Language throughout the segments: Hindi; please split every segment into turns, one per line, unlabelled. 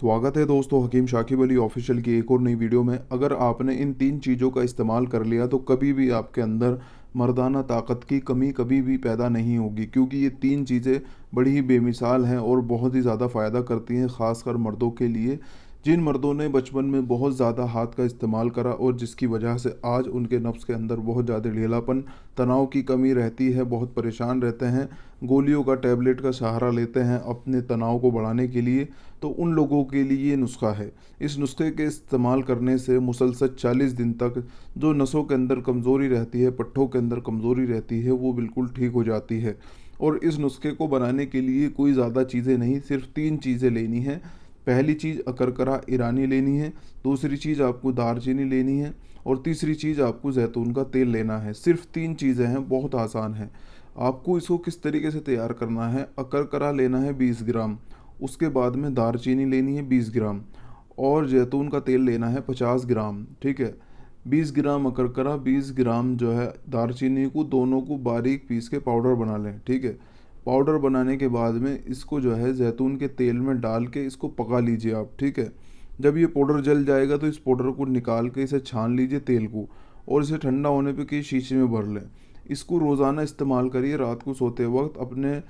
स्वागत है दोस्तों हकीम शाकिब अली ऑफिशियल की एक और नई वीडियो में अगर आपने इन तीन चीज़ों का इस्तेमाल कर लिया तो कभी भी आपके अंदर मर्दाना ताकत की कमी कभी भी पैदा नहीं होगी क्योंकि ये तीन चीज़ें बड़ी ही बेमिसाल हैं और बहुत ही ज़्यादा फ़ायदा करती हैं ख़ासकर मर्दों के लिए जिन मर्दों ने बचपन में बहुत ज़्यादा हाथ का इस्तेमाल करा और जिसकी वजह से आज उनके नफ्स के अंदर बहुत ज़्यादा ढीलापन तनाव की कमी रहती है बहुत परेशान रहते हैं गोलियों का टैबलेट का सहारा लेते हैं अपने तनाव को बढ़ाने के लिए तो उन लोगों के लिए ये नुस्खा है इस नुस्खे के इस्तेमाल करने से मुसलसल चालीस दिन तक जो नसों के अंदर कमज़ोरी रहती है पट्ठों के अंदर कमज़ोरी रहती है वो बिल्कुल ठीक हो जाती है और इस नुस्खे को बनाने के लिए कोई ज़्यादा चीज़ें नहीं सिर्फ तीन चीज़ें लेनी है पहली चीज़ अकरकरा ईरानी लेनी है दूसरी चीज़ आपको दारचीनी लेनी है और तीसरी चीज़ आपको जैतून का तेल लेना है सिर्फ तीन चीज़ें हैं बहुत आसान है आपको इसको किस तरीके से तैयार करना है अकरकरा लेना है बीस ग्राम उसके बाद में दारचीनी लेनी है बीस ग्राम और जैतून का तेल लेना है पचास ग्राम ठीक है बीस ग्राम अकरकरा बीस ग्राम जो है दारचीनी को दोनों को बारीक पीस के पाउडर बना लें ठीक है पाउडर बनाने के बाद में इसको जो है जैतून के तेल में डाल के इसको पका लीजिए आप ठीक है जब ये पाउडर जल जाएगा तो इस पाउडर को निकाल के इसे छान लीजिए तेल को और इसे ठंडा होने पे किसी शीशे में भर लें इसको रोज़ाना इस्तेमाल करिए रात को सोते वक्त अपने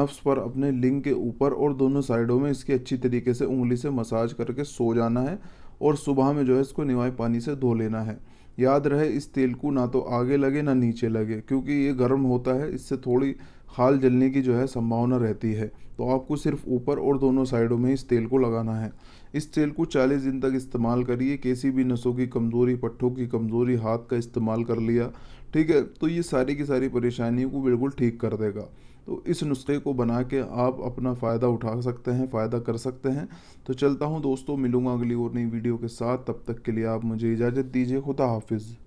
नफ्स पर अपने लिंग के ऊपर और दोनों साइडों में इसकी अच्छी तरीके से उंगली से मसाज करके सो जाना है और सुबह में जो है इसको निवाए पानी से धो लेना है याद रहे इस तेल को ना तो आगे लगे ना नीचे लगे क्योंकि ये गर्म होता है इससे थोड़ी खाल जलने की जो है संभावना रहती है तो आपको सिर्फ ऊपर और दोनों साइडों में इस तेल को लगाना है इस तेल को 40 दिन तक इस्तेमाल करिए किसी भी नसों की कमज़ोरी पट्ठों की कमज़ोरी हाथ का इस्तेमाल कर लिया ठीक है तो ये सारी की सारी परेशानियों को बिल्कुल ठीक कर देगा तो इस नुस्खे को बना के आप अपना फ़ायदा उठा सकते हैं फ़ायदा कर सकते हैं तो चलता हूँ दोस्तों मिलूँगा अगली और नई वीडियो के साथ तब तक के लिए आप मुझे इजाज़त दीजिए खुदा हाफिज़